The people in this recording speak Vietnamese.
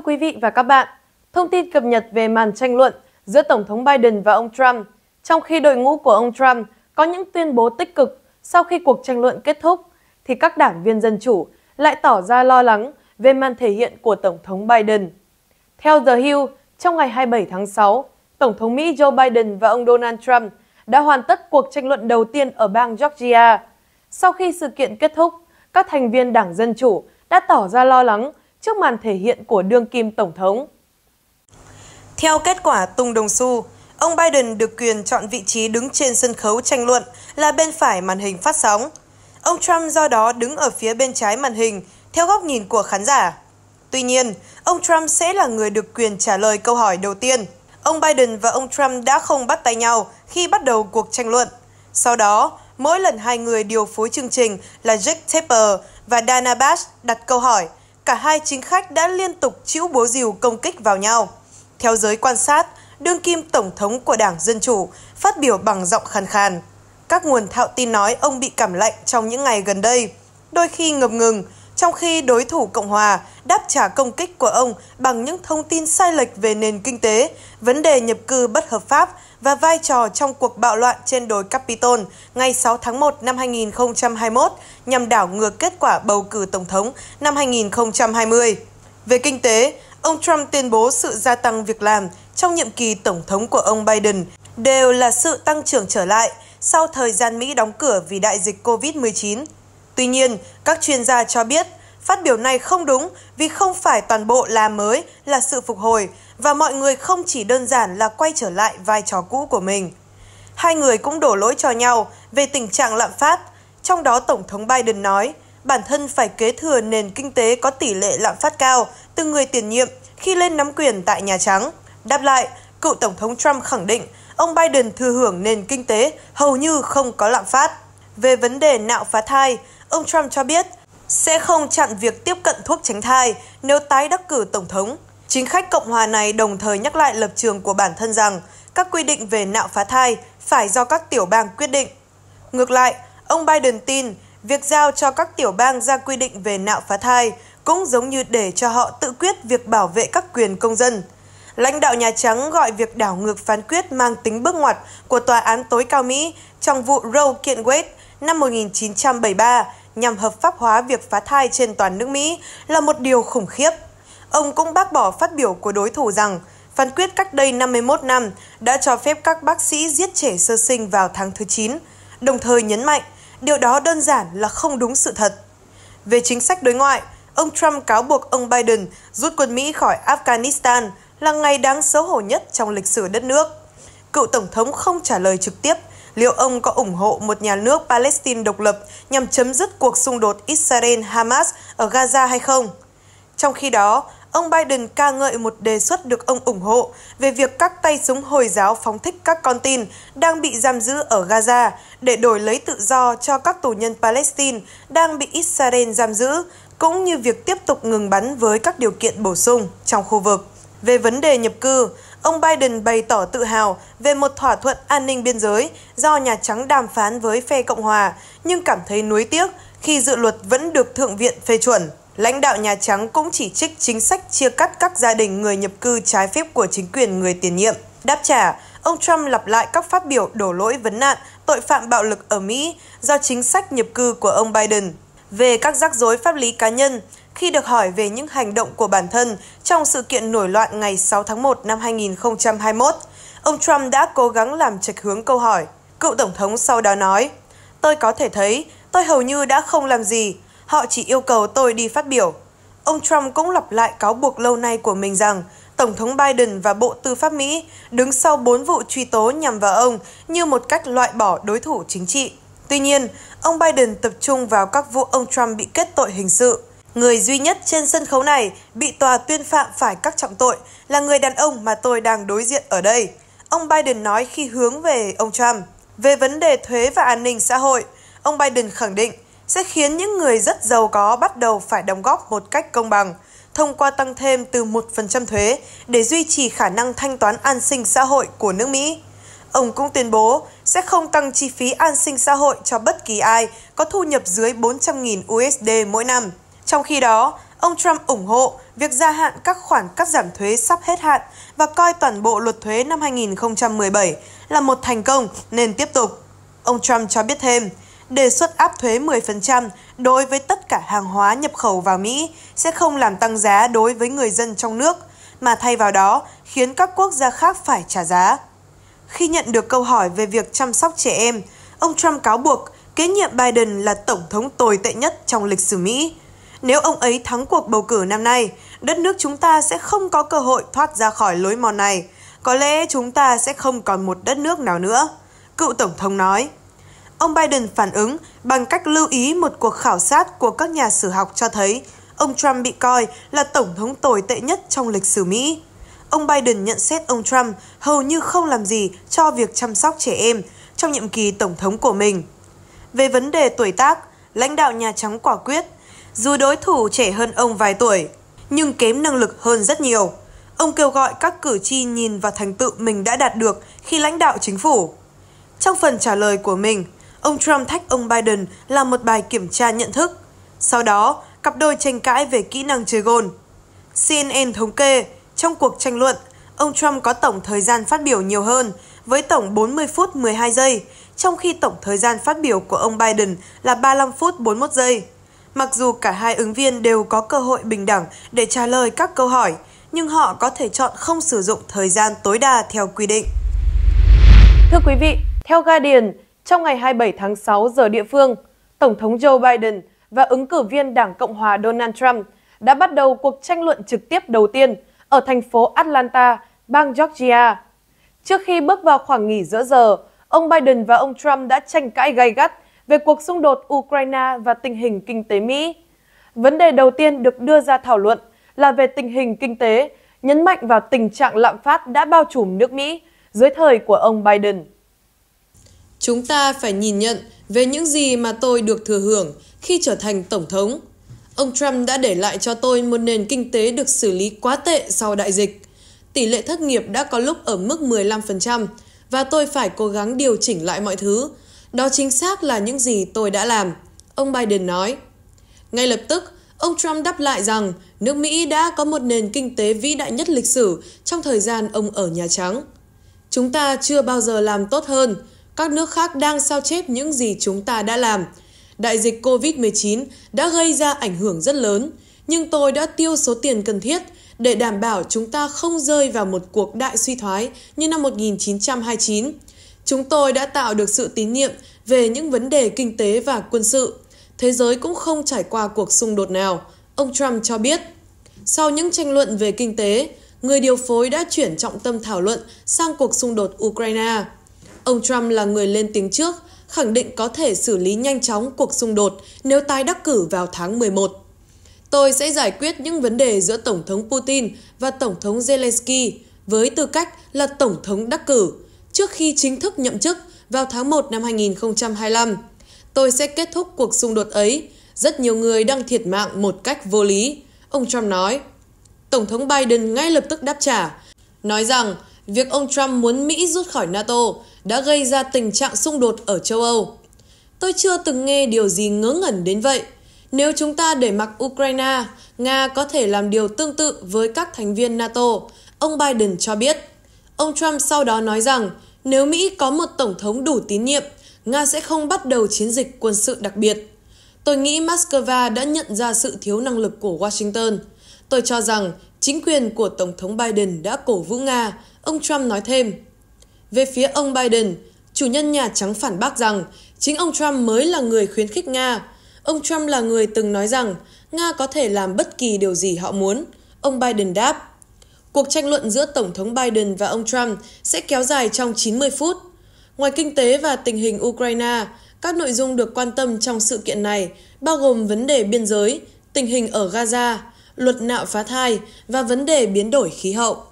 thưa quý vị và các bạn, thông tin cập nhật về màn tranh luận giữa Tổng thống Biden và ông Trump, trong khi đội ngũ của ông Trump có những tuyên bố tích cực sau khi cuộc tranh luận kết thúc, thì các đảng viên Dân Chủ lại tỏ ra lo lắng về màn thể hiện của Tổng thống Biden. Theo The Hill, trong ngày 27 tháng 6, Tổng thống Mỹ Joe Biden và ông Donald Trump đã hoàn tất cuộc tranh luận đầu tiên ở bang Georgia. Sau khi sự kiện kết thúc, các thành viên Đảng Dân Chủ đã tỏ ra lo lắng trước màn thể hiện của đương kim Tổng thống. Theo kết quả tung đồng xu, ông Biden được quyền chọn vị trí đứng trên sân khấu tranh luận là bên phải màn hình phát sóng. Ông Trump do đó đứng ở phía bên trái màn hình theo góc nhìn của khán giả. Tuy nhiên, ông Trump sẽ là người được quyền trả lời câu hỏi đầu tiên. Ông Biden và ông Trump đã không bắt tay nhau khi bắt đầu cuộc tranh luận. Sau đó, mỗi lần hai người điều phối chương trình là Jake Tapper và Dana Bash đặt câu hỏi – cả hai chính khách đã liên tục chịu búa rìu công kích vào nhau. Theo giới quan sát, đương kim Tổng thống của Đảng Dân Chủ phát biểu bằng giọng khàn khàn. Các nguồn thạo tin nói ông bị cảm lạnh trong những ngày gần đây, đôi khi ngập ngừng, trong khi đối thủ Cộng Hòa đáp trả công kích của ông bằng những thông tin sai lệch về nền kinh tế, vấn đề nhập cư bất hợp pháp và vai trò trong cuộc bạo loạn trên đồi Capitol ngày 6 tháng 1 năm 2021 nhằm đảo ngược kết quả bầu cử Tổng thống năm 2020. Về kinh tế, ông Trump tuyên bố sự gia tăng việc làm trong nhiệm kỳ Tổng thống của ông Biden đều là sự tăng trưởng trở lại sau thời gian Mỹ đóng cửa vì đại dịch COVID-19. Tuy nhiên, các chuyên gia cho biết Phát biểu này không đúng vì không phải toàn bộ là mới, là sự phục hồi và mọi người không chỉ đơn giản là quay trở lại vai trò cũ của mình. Hai người cũng đổ lỗi cho nhau về tình trạng lạm phát, trong đó Tổng thống Biden nói bản thân phải kế thừa nền kinh tế có tỷ lệ lạm phát cao từ người tiền nhiệm khi lên nắm quyền tại Nhà Trắng. Đáp lại, cựu Tổng thống Trump khẳng định ông Biden thừa hưởng nền kinh tế hầu như không có lạm phát. Về vấn đề nạo phá thai, ông Trump cho biết – sẽ không chặn việc tiếp cận thuốc tránh thai nếu tái đắc cử Tổng thống. Chính khách Cộng hòa này đồng thời nhắc lại lập trường của bản thân rằng các quy định về nạo phá thai phải do các tiểu bang quyết định. Ngược lại, ông Biden tin việc giao cho các tiểu bang ra quy định về nạo phá thai cũng giống như để cho họ tự quyết việc bảo vệ các quyền công dân. Lãnh đạo Nhà Trắng gọi việc đảo ngược phán quyết mang tính bước ngoặt của Tòa án tối cao Mỹ trong vụ Roe kiện Wade năm 1973 nhằm hợp pháp hóa việc phá thai trên toàn nước Mỹ là một điều khủng khiếp. Ông cũng bác bỏ phát biểu của đối thủ rằng phán quyết cách đây 51 năm đã cho phép các bác sĩ giết trẻ sơ sinh vào tháng thứ 9, đồng thời nhấn mạnh điều đó đơn giản là không đúng sự thật. Về chính sách đối ngoại, ông Trump cáo buộc ông Biden rút quân Mỹ khỏi Afghanistan là ngày đáng xấu hổ nhất trong lịch sử đất nước. Cựu Tổng thống không trả lời trực tiếp liệu ông có ủng hộ một nhà nước Palestine độc lập nhằm chấm dứt cuộc xung đột Israel-Hamas ở Gaza hay không? Trong khi đó, ông Biden ca ngợi một đề xuất được ông ủng hộ về việc các tay súng Hồi giáo phóng thích các con tin đang bị giam giữ ở Gaza để đổi lấy tự do cho các tù nhân Palestine đang bị Israel giam giữ, cũng như việc tiếp tục ngừng bắn với các điều kiện bổ sung trong khu vực. Về vấn đề nhập cư, ông Biden bày tỏ tự hào về một thỏa thuận an ninh biên giới do Nhà Trắng đàm phán với phe Cộng Hòa, nhưng cảm thấy nuối tiếc khi dự luật vẫn được Thượng viện phê chuẩn. Lãnh đạo Nhà Trắng cũng chỉ trích chính sách chia cắt các gia đình người nhập cư trái phép của chính quyền người tiền nhiệm. Đáp trả, ông Trump lặp lại các phát biểu đổ lỗi vấn nạn tội phạm bạo lực ở Mỹ do chính sách nhập cư của ông Biden về các rắc rối pháp lý cá nhân khi được hỏi về những hành động của bản thân trong sự kiện nổi loạn ngày 6 tháng 1 năm 2021. Ông Trump đã cố gắng làm trạch hướng câu hỏi. Cựu Tổng thống sau đó nói, Tôi có thể thấy, tôi hầu như đã không làm gì, họ chỉ yêu cầu tôi đi phát biểu. Ông Trump cũng lặp lại cáo buộc lâu nay của mình rằng Tổng thống Biden và Bộ Tư pháp Mỹ đứng sau bốn vụ truy tố nhằm vào ông như một cách loại bỏ đối thủ chính trị. Tuy nhiên, ông Biden tập trung vào các vụ ông Trump bị kết tội hình sự. Người duy nhất trên sân khấu này bị tòa tuyên phạm phải các trọng tội là người đàn ông mà tôi đang đối diện ở đây. Ông Biden nói khi hướng về ông Trump. Về vấn đề thuế và an ninh xã hội, ông Biden khẳng định sẽ khiến những người rất giàu có bắt đầu phải đóng góp một cách công bằng, thông qua tăng thêm từ 1% thuế để duy trì khả năng thanh toán an sinh xã hội của nước Mỹ. Ông cũng tuyên bố sẽ không tăng chi phí an sinh xã hội cho bất kỳ ai có thu nhập dưới 400.000 USD mỗi năm. Trong khi đó, ông Trump ủng hộ việc gia hạn các khoản cắt giảm thuế sắp hết hạn và coi toàn bộ luật thuế năm 2017 là một thành công nên tiếp tục. Ông Trump cho biết thêm, đề xuất áp thuế 10% đối với tất cả hàng hóa nhập khẩu vào Mỹ sẽ không làm tăng giá đối với người dân trong nước, mà thay vào đó khiến các quốc gia khác phải trả giá. Khi nhận được câu hỏi về việc chăm sóc trẻ em, ông Trump cáo buộc kế nhiệm Biden là tổng thống tồi tệ nhất trong lịch sử Mỹ. Nếu ông ấy thắng cuộc bầu cử năm nay, đất nước chúng ta sẽ không có cơ hội thoát ra khỏi lối mòn này. Có lẽ chúng ta sẽ không còn một đất nước nào nữa, cựu tổng thống nói. Ông Biden phản ứng bằng cách lưu ý một cuộc khảo sát của các nhà sử học cho thấy ông Trump bị coi là tổng thống tồi tệ nhất trong lịch sử Mỹ ông Biden nhận xét ông Trump hầu như không làm gì cho việc chăm sóc trẻ em trong nhiệm kỳ tổng thống của mình. Về vấn đề tuổi tác, lãnh đạo Nhà Trắng quả quyết, dù đối thủ trẻ hơn ông vài tuổi, nhưng kém năng lực hơn rất nhiều. Ông kêu gọi các cử tri nhìn vào thành tựu mình đã đạt được khi lãnh đạo chính phủ. Trong phần trả lời của mình, ông Trump thách ông Biden làm một bài kiểm tra nhận thức. Sau đó, cặp đôi tranh cãi về kỹ năng chơi gôn. CNN thống kê, trong cuộc tranh luận, ông Trump có tổng thời gian phát biểu nhiều hơn, với tổng 40 phút 12 giây, trong khi tổng thời gian phát biểu của ông Biden là 35 phút 41 giây. Mặc dù cả hai ứng viên đều có cơ hội bình đẳng để trả lời các câu hỏi, nhưng họ có thể chọn không sử dụng thời gian tối đa theo quy định. Thưa quý vị, theo Guardian, trong ngày 27 tháng 6 giờ địa phương, Tổng thống Joe Biden và ứng cử viên Đảng Cộng hòa Donald Trump đã bắt đầu cuộc tranh luận trực tiếp đầu tiên – ở thành phố Atlanta, bang Georgia. Trước khi bước vào khoảng nghỉ giữa giờ, ông Biden và ông Trump đã tranh cãi gay gắt về cuộc xung đột Ukraine và tình hình kinh tế Mỹ. Vấn đề đầu tiên được đưa ra thảo luận là về tình hình kinh tế, nhấn mạnh vào tình trạng lạm phát đã bao trùm nước Mỹ dưới thời của ông Biden. Chúng ta phải nhìn nhận về những gì mà tôi được thừa hưởng khi trở thành Tổng thống, Ông Trump đã để lại cho tôi một nền kinh tế được xử lý quá tệ sau đại dịch. Tỷ lệ thất nghiệp đã có lúc ở mức 15% và tôi phải cố gắng điều chỉnh lại mọi thứ. Đó chính xác là những gì tôi đã làm, ông Biden nói. Ngay lập tức, ông Trump đáp lại rằng nước Mỹ đã có một nền kinh tế vĩ đại nhất lịch sử trong thời gian ông ở Nhà Trắng. Chúng ta chưa bao giờ làm tốt hơn, các nước khác đang sao chép những gì chúng ta đã làm – đại dịch COVID-19 đã gây ra ảnh hưởng rất lớn, nhưng tôi đã tiêu số tiền cần thiết để đảm bảo chúng ta không rơi vào một cuộc đại suy thoái như năm 1929. Chúng tôi đã tạo được sự tín nhiệm về những vấn đề kinh tế và quân sự. Thế giới cũng không trải qua cuộc xung đột nào, ông Trump cho biết. Sau những tranh luận về kinh tế, người điều phối đã chuyển trọng tâm thảo luận sang cuộc xung đột Ukraine. Ông Trump là người lên tiếng trước khẳng định có thể xử lý nhanh chóng cuộc xung đột nếu tái đắc cử vào tháng 11. Tôi sẽ giải quyết những vấn đề giữa Tổng thống Putin và Tổng thống Zelensky với tư cách là Tổng thống đắc cử trước khi chính thức nhậm chức vào tháng 1 năm 2025. Tôi sẽ kết thúc cuộc xung đột ấy. Rất nhiều người đang thiệt mạng một cách vô lý, ông Trump nói. Tổng thống Biden ngay lập tức đáp trả, nói rằng việc ông Trump muốn Mỹ rút khỏi NATO đã gây ra tình trạng xung đột ở châu Âu. Tôi chưa từng nghe điều gì ngớ ngẩn đến vậy. Nếu chúng ta để mặc Ukraine, Nga có thể làm điều tương tự với các thành viên NATO, ông Biden cho biết. Ông Trump sau đó nói rằng nếu Mỹ có một tổng thống đủ tín nhiệm, Nga sẽ không bắt đầu chiến dịch quân sự đặc biệt. Tôi nghĩ Moscow đã nhận ra sự thiếu năng lực của Washington. Tôi cho rằng chính quyền của Tổng thống Biden đã cổ vũ Nga, ông Trump nói thêm. Về phía ông Biden, chủ nhân Nhà Trắng phản bác rằng chính ông Trump mới là người khuyến khích Nga. Ông Trump là người từng nói rằng Nga có thể làm bất kỳ điều gì họ muốn. Ông Biden đáp, cuộc tranh luận giữa Tổng thống Biden và ông Trump sẽ kéo dài trong 90 phút. Ngoài kinh tế và tình hình Ukraine, các nội dung được quan tâm trong sự kiện này bao gồm vấn đề biên giới, tình hình ở Gaza, luật nạo phá thai và vấn đề biến đổi khí hậu.